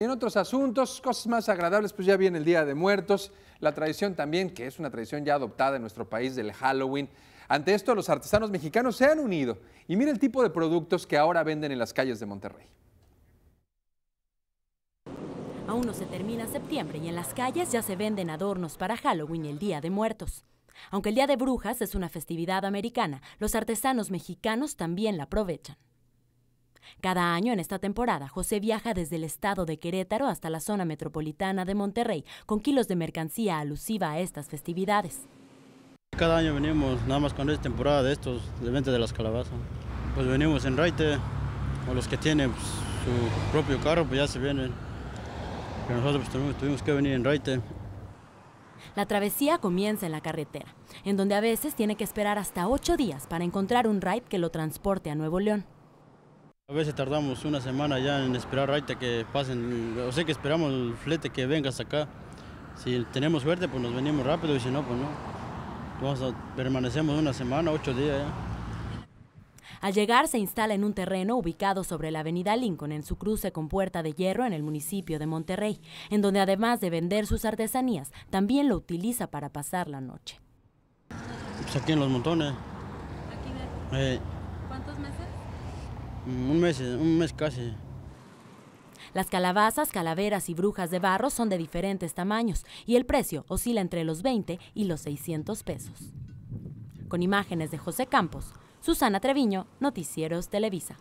En otros asuntos, cosas más agradables, pues ya viene el Día de Muertos, la tradición también, que es una tradición ya adoptada en nuestro país del Halloween. Ante esto, los artesanos mexicanos se han unido y mira el tipo de productos que ahora venden en las calles de Monterrey. Aún no se termina septiembre y en las calles ya se venden adornos para Halloween y el Día de Muertos. Aunque el Día de Brujas es una festividad americana, los artesanos mexicanos también la aprovechan. Cada año en esta temporada, José viaja desde el estado de Querétaro hasta la zona metropolitana de Monterrey con kilos de mercancía alusiva a estas festividades. Cada año venimos, nada más con esta temporada de estos, de venta de las calabazas. Pues venimos en raite, o los que tienen pues, su propio carro, pues ya se vienen. nosotros pues, tuvimos, que venir en raite. La travesía comienza en la carretera, en donde a veces tiene que esperar hasta ocho días para encontrar un ride que lo transporte a Nuevo León. A veces tardamos una semana ya en esperar ahorita que pasen, o sea que esperamos el flete que venga hasta acá. Si tenemos suerte, pues nos venimos rápido y si no, pues no. Vamos a, permanecemos una semana, ocho días ya. Al llegar se instala en un terreno ubicado sobre la avenida Lincoln en su cruce con Puerta de Hierro en el municipio de Monterrey, en donde además de vender sus artesanías, también lo utiliza para pasar la noche. Pues aquí en los montones. ¿Aquí eh, ¿Cuántos meses? Un mes, un mes casi. Las calabazas, calaveras y brujas de barro son de diferentes tamaños y el precio oscila entre los 20 y los 600 pesos. Con imágenes de José Campos, Susana Treviño, Noticieros Televisa.